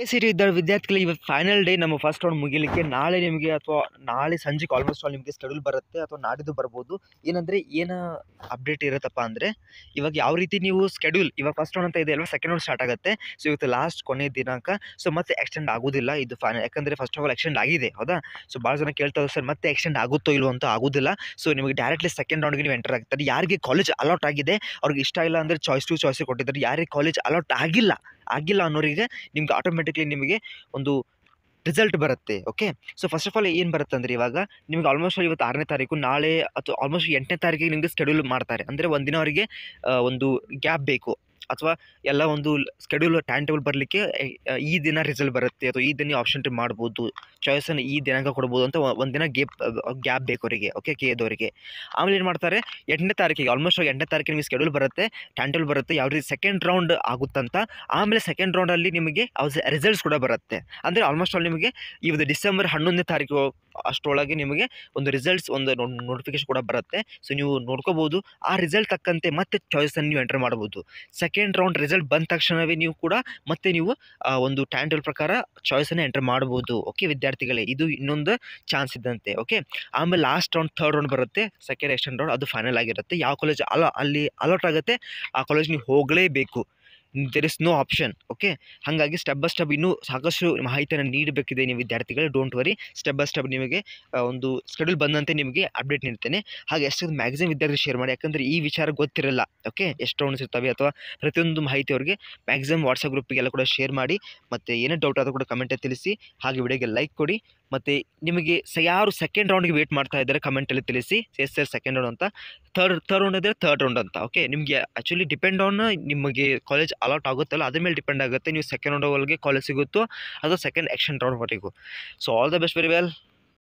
K C ವಿದ್ಯಾರ್ಥಿಗಳಿಗೆ ವಿದ್ಯಾರ್ಥಿಗಳು ಇವತ್ತು ಫೈನಲ್ ಡೇ ನಮ್ಮ ಫಸ್ಟ್ ರೌಂಡ್ ಮುಗಿಲಿಕ್ಕೆ ನಾಳೆ ನಿಮಗೆ ಅಥವಾ ನಾಳೆ ಸಂಜೆಗೆ ಆಲ್ಮೋಸ್ಟ್ ಆಲ್ ನಿಮಗೆ ಶೆಡ್ಯೂಲ್ ಬರುತ್ತೆ ಅಥವಾ ನಾಡಿದ್ದು ಬರ್ಬೋದು ಏನಂದರೆ ಏನು ಅಪ್ಡೇಟ್ ಇರುತ್ತಪ್ಪ ಅಂದರೆ ಇವಾಗ ಯಾವ ರೀತಿ ನೀವು ಸ್ಕೆಡ್ಯೂಲ್ ಇವಾಗ ಫಸ್ಟ್ ರೌಂಡ್ ಅಂತ ಇದೆ ಅಲ್ವಾ ಸೆಕೆಂಡ್ ರೌಂಡ್ ಸ್ಟಾರ್ಟ್ ಆಗುತ್ತೆ ಸೊ ಇವತ್ತು ಲಾಸ್ಟ್ ಕೊನೆ ದಿನಾಂಕ ಸೊ ಮತ್ತೆ ಎಕ್ಸ್ಟೆಂಡ್ ಆಗೋದಿಲ್ಲ ಇದು ಫೈನಲ್ ಯಾಕಂದರೆ ಫಸ್ಟ್ ಆಫ್ ಆಲ್ ಎಕ್ಸ್ಟೆಂಡ್ ಆಗಿದೆ ಹೌದಾ ಸೊ ಭಾಳ ಜನ ಕೇಳ್ತಾರೆ ಸರ್ ಮತ್ತೆ ಎಕ್ಸ್ಟೆಂಡ್ ಆಗುತ್ತೋ ಇಲ್ವೋ ಅಂತ ಆಗೋದಿಲ್ಲ ಸೊ ನಿಮಗೆ ಡೈರೆಕ್ಟ್ಲಿ ಸೆಕೆಂಡ್ ರೌಂಡ್ಗೆ ನೀವು ಎಂಟರ್ ಆಗ್ತಾರೆ ಯಾರಿಗೆ ಕಾಲೇಜ್ ಅಲಾಟ್ ಆಗಿದೆ ಅವ್ರಿಗೆ ಇಷ್ಟ ಇಲ್ಲ ಅಂದರೆ ಚಾಯ್ಸ್ ಟು ಚಾಯ್ಸ್ ಕೊಟ್ಟಿದ್ದಾರೆ ಯಾರಿಗೆ ಕಾಲೇಜ್ ಅಲಾಟ್ ಆಗಿಲ್ಲ ಆಗಿಲ್ಲ ಅನ್ನೋರಿಗೆ ನಿಮ್ಗೆ ಆಟೋಮೆಟಿಕ್ ಆಟೋಮೆಟಿಕ್ಲಿ ನಿಮಗೆ ಒಂದು ರಿಸಲ್ಟ್ ಬರುತ್ತೆ okay so first of all ಏನು ಬರುತ್ತೆ ಅಂದರೆ ಇವಾಗ ನಿಮಗೆ ಆಲ್ಮೋಸ್ಟ್ ಇವತ್ತು ಆರನೇ ತಾರೀಕು ನಾಳೆ ಅಥವಾ ಆಲ್ಮೋಸ್ಟ್ ಎಂಟನೇ ತಾರೀಕಿಗೆ ನಿಮಗೆ ಸ್ಕೆಡ್ಯೂಲ್ ಮಾಡ್ತಾರೆ ಅಂದರೆ ಒಂದಿನವರಿಗೆ ಅವರಿಗೆ ಒಂದು ಗ್ಯಾಪ್ ಬೇಕು ಅಥವಾ ಎಲ್ಲ ಒಂದು ಸ್ಕೆಡ್ಯೂಲ್ ಟೈಮ್ ಟೇಬಲ್ ಬರಲಿಕ್ಕೆ ಈ ದಿನ ರಿಸಲ್ಟ್ ಬರುತ್ತೆ ಅಥವಾ ಈ ದಿನ ಆಪ್ಷನ್ ಟಿ ಮಾಡ್ಬೋದು ಚಾಯ್ಸನ್ನು ಈ ದಿನಾಂಕ ಕೊಡ್ಬೋದು ಅಂತ ಒಂದು ದಿನ ಗೇಪ್ ಗ್ಯಾಪ್ ಬೇಕು ಅವರಿಗೆ ಓಕೆ ಕೆ ಎದವರಿಗೆ ಆಮೇಲೆ ಏನು ಮಾಡ್ತಾರೆ ಎಂಟನೇ ತಾರೀಕಿಗೆ ಆಲ್ಮೋಸ್ಟ್ ಎಂಟನೇ ತಾರೀಕಿಗೆ ನಿಮಗೆ ಸ್ಕೆಡ್ಯೂಲ್ ಬರುತ್ತೆ ಟೈಮ್ ಟೇಬಲ್ ಬರುತ್ತೆ ಯಾವ ರೀತಿ ಸೆಕೆಂಡ್ ರೌಂಡ್ ಆಗುತ್ತಂತ ಆಮೇಲೆ ಸೆಕೆಂಡ್ ರೌಂಡಲ್ಲಿ ನಿಮಗೆ ರಿಸಲ್ಟ್ಸ್ ಕೂಡ ಬರುತ್ತೆ ಅಂದರೆ ಆಲ್ಮೋಸ್ಟ್ ಆಲ್ ನಿಮಗೆ ಇವತ್ತು ಡಿಸೆಂಬರ್ ಹನ್ನೊಂದನೇ ತಾರೀಕು ಅಷ್ಟರೊಳಗೆ ನಿಮಗೆ ಒಂದು ರಿಸಲ್ಟ್ಸ್ ಒಂದು ನೋಟಿಫಿಕೇಶನ್ ಕೂಡ ಬರುತ್ತೆ ಸೊ ನೀವು ನೋಡ್ಕೋಬೋದು ಆ ರಿಸಲ್ಟ್ ತಕ್ಕಂತೆ ಮತ್ತೆ ಚಾಯ್ಸನ್ನು ನೀವು ಎಂಟರ್ ಮಾಡ್ಬೋದು ಸೆಕೆಂಡ್ ರೌಂಡ್ ರಿಸಲ್ಟ್ ಬಂದ ತಕ್ಷಣವೇ ನೀವು ಕೂಡ ಮತ್ತೆ ನೀವು ಒಂದು ಟ್ಯಾಂಡಲ್ ಪ್ರಕಾರ ಚಾಯ್ಸನ್ನು ಎಂಟರ್ ಮಾಡ್ಬೋದು ಓಕೆ ವಿದ್ಯಾರ್ಥಿಗಳೇ ಇದು ಇನ್ನೊಂದು ಚಾನ್ಸ್ ಇದ್ದಂತೆ ಓಕೆ ಆಮೇಲೆ ಲಾಸ್ಟ್ ರೌಂಡ್ ಥರ್ಡ್ ರೌಂಡ್ ಬರುತ್ತೆ ಸೆಕೆಂಡ್ ಎಕ್ಸ್ಟೆಂಡ್ ರೌಂಡ್ ಅದು ಫೈನಲ್ ಆಗಿರುತ್ತೆ ಯಾವ ಕಾಲೇಜ್ ಅಲ ಅಲ್ಲಿ ಅಲೌಟ್ ಆಗುತ್ತೆ ಆ ಕಾಲೇಜ್ ನೀವು ಹೋಗಲೇಬೇಕು there is no option okay ಹಾಗಾಗಿ ಸ್ಟೆಪ್ ಬೈ ಸ್ಟೆಪ್ ಇನ್ನೂ ಸಾಕಷ್ಟು ಮಾಹಿತಿಯನ್ನು ನೀಡಬೇಕಿದೆ ನೀವು ವಿದ್ಯಾರ್ಥಿಗಳು don't worry step by step ನಿಮಗೆ ಒಂದು ಶೆಡ್ಯೂಲ್ ಬಂದಂತೆ ನಿಮಗೆ ಅಪ್ಡೇಟ್ ನೀಡ್ತೇನೆ ಹಾಗೆ ಎಷ್ಟು ಮ್ಯಾಕ್ಸಿಮಮ್ ವಿದ್ಯಾರ್ಥಿ ಶೇರ್ ಮಾಡಿ ಯಾಕಂದರೆ ಈ ವಿಚಾರ ಗೊತ್ತಿರಲ್ಲ ಓಕೆ ಎಷ್ಟು ರೌಂಡ್ಸ್ ಇರ್ತವೆ ಅಥವಾ ಪ್ರತಿಯೊಂದು ಮಾಹಿತಿ ಅವರಿಗೆ ಮ್ಯಾಕ್ಸಿಮಮ್ ವಾಟ್ಸಪ್ ಗ್ರೂಪಿಗೆಲ್ಲ ಕೂಡ ಶೇರ್ ಮಾಡಿ ಮತ್ತು ಏನೇ ಡೌಟ್ ಆದರೂ ಕೂಡ ಕಮೆಂಟಲ್ಲಿ ತಿಳಿಸಿ ಹಾಗೆ ವಿಡಿಯೋಗೆ ಲೈಕ್ ಕೊಡಿ ಮತ್ತು ನಿಮಗೆ ಸ ಯಾರು ಸೆಕೆಂಡ್ ರೌಂಡ್ಗೆ ವೇಟ್ ಮಾಡ್ತಾ ಇದ್ದಾರೆ ಕಮೆಂಟಲ್ಲಿ ತಿಳಿಸಿ ಎಸ್ ಸರ್ ಸೆಕೆಂಡ್ ರೌಂಡ್ ಅಂತ ಥರ್ಡ್ ಥರ್ಡ್ ರೌಂಡ್ ಇದ್ದರೆ ಥರ್ಡ್ ರೌಂಡ್ ಅಂತ ಓಕೆ ನಿಮಗೆ ಆ್ಯಕ್ಚುಲಿ ಡಿಪೆಂಡ್ ಆನ್ ನಿಮಗೆ ಕಾಲೇಜ್ ಅಲಾಟ್ ಆಗುತ್ತಲ್ಲ ಅದ್ರ ಮೇಲೆ ಡಿಪೆಂಡ್ ಆಗುತ್ತೆ ನೀವು ಸೆಕೆಂಡ್ ಓವರ್ಗೆ ಕಾಲೇಜ್ ಸಿಗುತ್ತೋ ಅಥವಾ ಸೆಕೆಂಡ್ ಆ್ಯಕ್ಷನ್ ರೌಂಡ್ ಹೊರಟಿಗೂ so all the best very well